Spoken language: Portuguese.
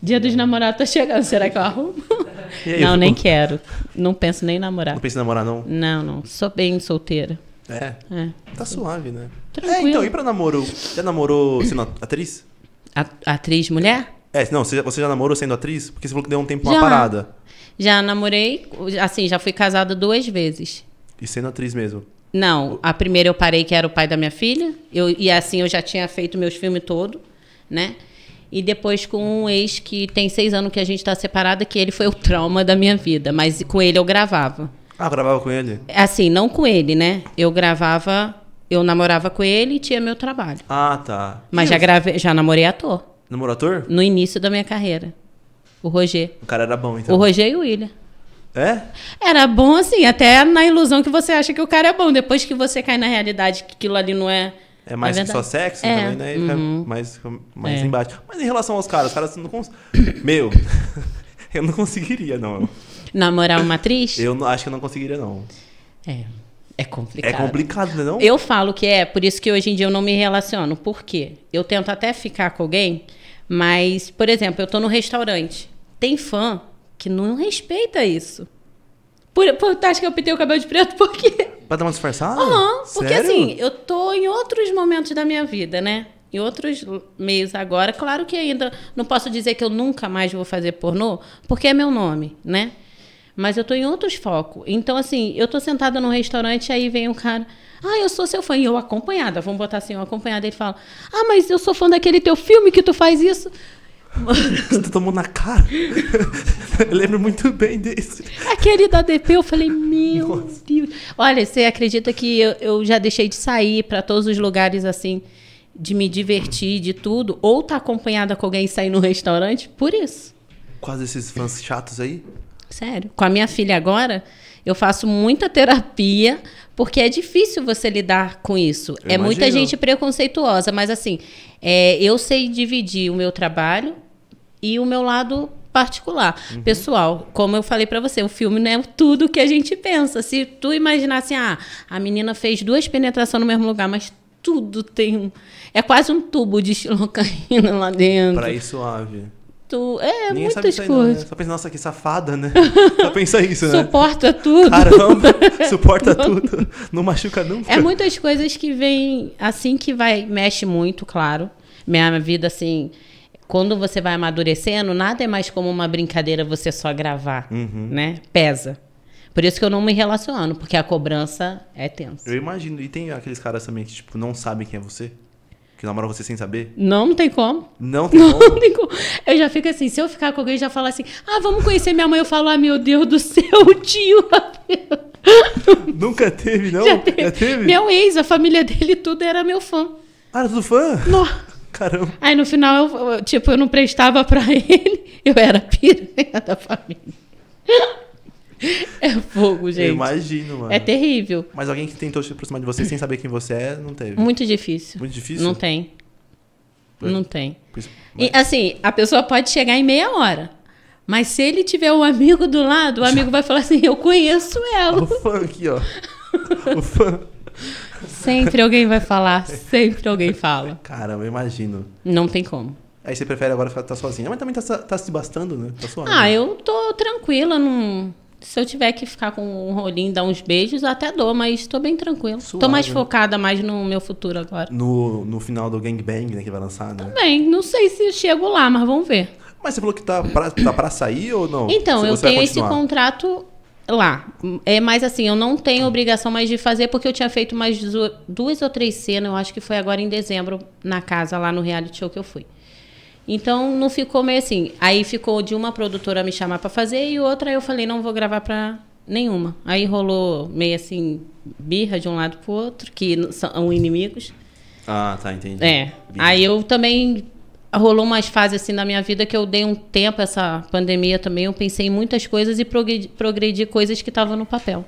Dia dos namorados tá chegando, será que eu arrumo? Aí, não, eu... nem quero. Não penso nem em namorar. Não penso em namorar, não? Não, não. Sou bem solteira. É? É. Tá suave, né? É, Tranquilo. É, então, e pra namoro? Já namorou sendo atriz? A atriz mulher? É, não, você já, você já namorou sendo atriz? Porque você falou que deu um tempo uma parada. Já namorei, assim, já fui casada duas vezes. E sendo atriz mesmo? Não, a primeira eu parei que era o pai da minha filha. Eu, e assim eu já tinha feito meus filmes todo, né? e depois com um ex que tem seis anos que a gente está separada, que ele foi o trauma da minha vida, mas com ele eu gravava. Ah, gravava com ele? Assim, não com ele, né? Eu gravava, eu namorava com ele e tinha meu trabalho. Ah, tá. Mas e já eu... gravei, já namorei ator. Namorou ator? No início da minha carreira. O Roger. O cara era bom, então. O Roger e o William. É? Era bom, assim, até na ilusão que você acha que o cara é bom. Depois que você cai na realidade que aquilo ali não é é mais é que só sexo é. também, né? Ele uhum. mais, mais é. embaixo. Mas em relação aos caras, os caras não conseguem. Meu, eu não conseguiria, não. Namorar uma atriz? Eu não, acho que eu não conseguiria, não. É. É complicado. É complicado, né, não? Eu falo que é, por isso que hoje em dia eu não me relaciono. Por quê? Eu tento até ficar com alguém, mas, por exemplo, eu tô no restaurante. Tem fã que não respeita isso. Por, por, acha que eu pintei o cabelo de preto Por quê? Pra dar uma disfarçada? Aham, porque Sério? assim, eu tô em outros momentos da minha vida, né? Em outros meios agora. Claro que ainda não posso dizer que eu nunca mais vou fazer pornô, porque é meu nome, né? Mas eu tô em outros focos. Então, assim, eu tô sentada num restaurante, aí vem um cara. Ah, eu sou seu fã. E eu acompanhada, vamos botar assim, eu acompanhada. Ele fala: Ah, mas eu sou fã daquele teu filme que tu faz isso. Você tá tomou na cara? eu lembro muito bem desse. Aquele da DP, eu falei, meu Nossa. Deus. Olha, você acredita que eu, eu já deixei de sair para todos os lugares assim, de me divertir, de tudo? Ou tá acompanhada com alguém sair no restaurante? Por isso. Quase esses fãs chatos aí? Sério. Com a minha filha agora, eu faço muita terapia, porque é difícil você lidar com isso. Eu é imagino. muita gente preconceituosa, mas assim, é, eu sei dividir o meu trabalho e o meu lado particular. Uhum. Pessoal, como eu falei para você, o filme não é tudo que a gente pensa. Se tu imaginar assim, ah, a menina fez duas penetrações no mesmo lugar, mas tudo tem um. É quase um tubo de xilocaína lá dentro. Pra ir suave muito. É, Ninguém muito Aí, né? Só pensa, nossa, que safada, né? Só pensa isso, né? Suporta tudo. Caramba, suporta tudo. Não machuca nunca. É muitas coisas que vem assim que vai, mexe muito, claro. Minha vida, assim, quando você vai amadurecendo, nada é mais como uma brincadeira você só gravar, uhum. né? Pesa. Por isso que eu não me relaciono, porque a cobrança é tensa. Eu imagino. E tem aqueles caras também que, tipo, não sabem quem é você? que namora você sem saber? Não, não tem como. Não tem não, como? Não tem como. Eu já fico assim, se eu ficar com alguém já falar assim, ah, vamos conhecer minha mãe, eu falo, ah, meu Deus do céu, tio. Nunca teve, não? Já teve. Já teve? Meu ex, a família dele, tudo era meu fã. Ah, era tudo fã? Caramba. Aí no final, eu, tipo, eu não prestava pra ele, eu era piranha da família. É fogo, gente. Eu imagino, mano. É terrível. Mas alguém que tentou se aproximar de você sem saber quem você é, não teve. Muito difícil. Muito difícil? Não tem. Foi. Não tem. E, assim, a pessoa pode chegar em meia hora. Mas se ele tiver um amigo do lado, o amigo Já. vai falar assim: eu conheço ela. O fã aqui, ó. o fã. Sempre alguém vai falar, sempre alguém fala. Caramba, eu imagino. Não tem como. Aí você prefere agora estar tá sozinha. Mas também tá, tá se bastando, né? Tá suave. Ah, né? eu tô tranquila, não. Se eu tiver que ficar com um rolinho, dar uns beijos, até dou, mas tô bem tranquilo. Suave. Tô mais focada mais no meu futuro agora. No, no final do Gangbang, né, que vai lançar, né? Também, não sei se chego lá, mas vamos ver. Mas você falou que tá pra, tá pra sair ou não? Então, eu tenho esse contrato lá. É mais assim, eu não tenho obrigação mais de fazer, porque eu tinha feito mais duas ou três cenas, eu acho que foi agora em dezembro, na casa, lá no reality show que eu fui. Então não ficou meio assim. Aí ficou de uma produtora me chamar para fazer e outra eu falei, não vou gravar para nenhuma. Aí rolou meio assim, birra de um lado pro outro, que são inimigos. Ah, tá, entendi. É. Birra. Aí eu também rolou umas fases assim na minha vida que eu dei um tempo essa pandemia também, eu pensei em muitas coisas e progredi, progredi coisas que estavam no papel.